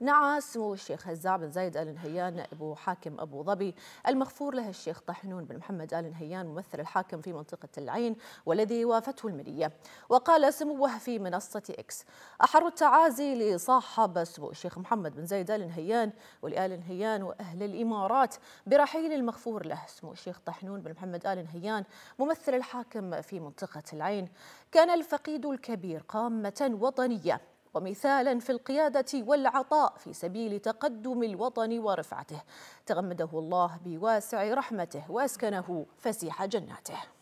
نعى سمو الشيخ هزاع بن زايد آل نهيان نائب حاكم أبو ظبي المغفور له الشيخ طحنون بن محمد آل نهيان ممثل الحاكم في منطقة العين والذي وافته المنية وقال سموه في منصة إكس أحر التعازي لصاحب سمو الشيخ محمد بن زايد آل نهيان والآل نهيان وأهل الإمارات برحيل المغفور له سمو الشيخ طحنون بن محمد آل نهيان ممثل الحاكم في منطقة العين كان الفقيد الكبير قامة وطنية ومثالا في القيادة والعطاء في سبيل تقدم الوطن ورفعته تغمده الله بواسع رحمته وأسكنه فسيح جناته